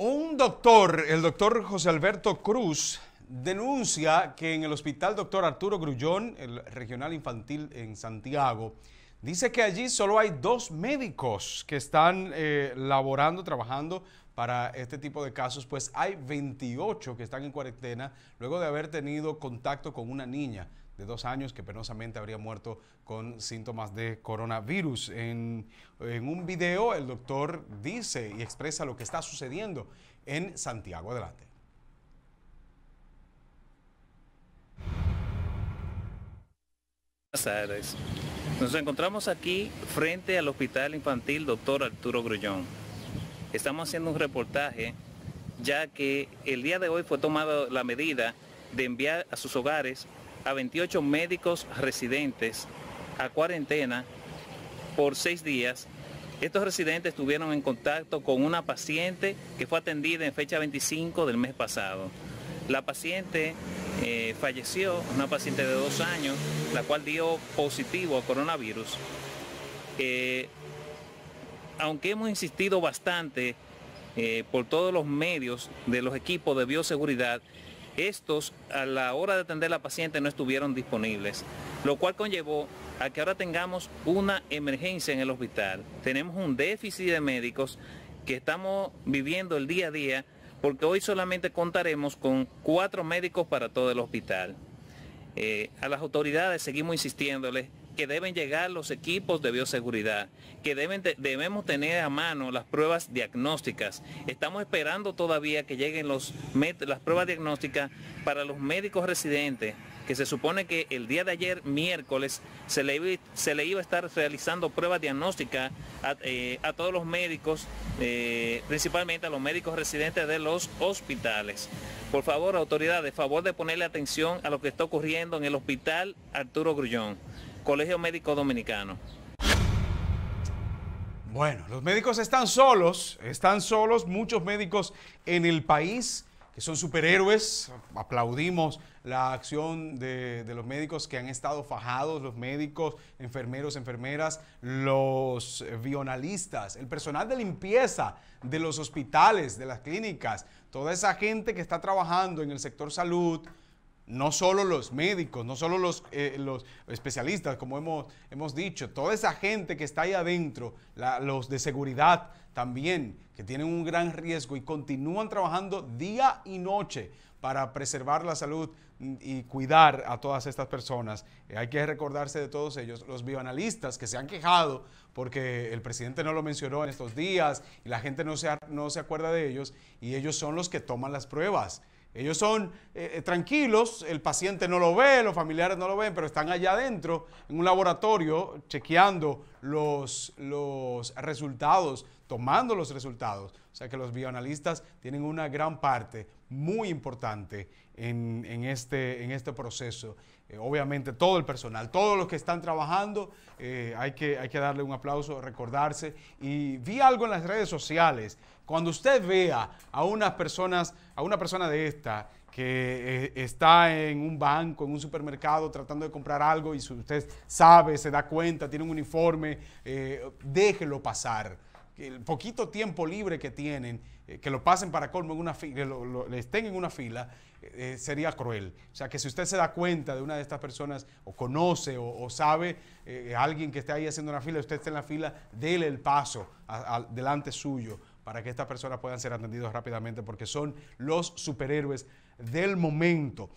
Un doctor, el doctor José Alberto Cruz, denuncia que en el hospital doctor Arturo Grullón, el regional infantil en Santiago, dice que allí solo hay dos médicos que están eh, laborando, trabajando para este tipo de casos, pues hay 28 que están en cuarentena luego de haber tenido contacto con una niña de dos años que penosamente habría muerto con síntomas de coronavirus. En, un video el doctor dice y expresa lo que está sucediendo en Santiago. Adelante. Buenas tardes. Nos encontramos aquí frente al Hospital Infantil doctor Arturo Grullón. Estamos haciendo un reportaje ya que el día de hoy fue tomada la medida de enviar a sus hogares a 28 médicos residentes a cuarentena por seis días. Estos residentes estuvieron en contacto con una paciente que fue atendida en fecha 25 del mes pasado. La paciente eh, falleció, una paciente de dos años, la cual dio positivo a coronavirus. Eh, aunque hemos insistido bastante eh, por todos los medios de los equipos de bioseguridad estos a la hora de atender a la paciente no estuvieron disponibles, lo cual conllevó a que ahora tengamos una emergencia en el hospital. Tenemos un déficit de médicos que estamos viviendo el día a día porque hoy solamente contaremos con cuatro médicos para todo el hospital. Eh, a las autoridades seguimos insistiéndoles que deben llegar los equipos de bioseguridad, que debemos tener a mano las pruebas diagnósticas. Estamos esperando todavía que lleguen los, las pruebas diagnósticas para los médicos residentes, que se supone que el día de ayer, miércoles, se le, se le iba a estar realizando pruebas diagnósticas a, eh, todos los médicos, eh, principalmente a los médicos residentes de los hospitales. Por favor, autoridades, favor de ponerle atención a lo que está ocurriendo en el hospital Arturo Grullón. Colegio Médico Dominicano. Bueno, los médicos están solos, están solos muchos médicos en el país que son superhéroes. Aplaudimos la acción de, los médicos que han estado fajados, los médicos, enfermeros, enfermeras, los vionalistas, el personal de limpieza de los hospitales, de las clínicas, toda esa gente que está trabajando en el sector salud, no solo los médicos, no solo los, eh, especialistas, como hemos, dicho, toda esa gente que está ahí adentro, los de seguridad también, que tienen un gran riesgo y continúan trabajando día y noche para preservar la salud y cuidar a todas estas personas. Eh, hay que recordarse de todos ellos, los bioanalistas que se han quejado porque el presidente no lo mencionó en estos días y la gente no se, no se acuerda de ellos y ellos son los que toman las pruebas. Ellos son eh, eh, tranquilos, el paciente no lo ve, los familiares no lo ven, pero están allá adentro en un laboratorio chequeando los, los resultados tomando los resultados. O sea que los bioanalistas tienen una gran parte muy importante en, este, este, proceso. Eh, obviamente todo el personal, todos los que están trabajando, eh, hay, que, darle un aplauso, recordarse. Y vi algo en las redes sociales. Cuando usted vea a unas personas, a una persona de esta, que eh, está en un banco, en un supermercado, tratando de comprar algo y usted sabe, se da cuenta, tiene un uniforme, déjelo pasar el poquito tiempo libre que tienen, eh, que lo pasen para colmo en una fila, lo, estén en una fila, eh, eh, sería cruel. O sea, que si usted se da cuenta de una de estas personas o conoce o, sabe alguien que esté ahí haciendo una fila, usted esté en la fila, dele el paso delante suyo para que estas personas puedan ser atendidas rápidamente porque son los superhéroes del momento.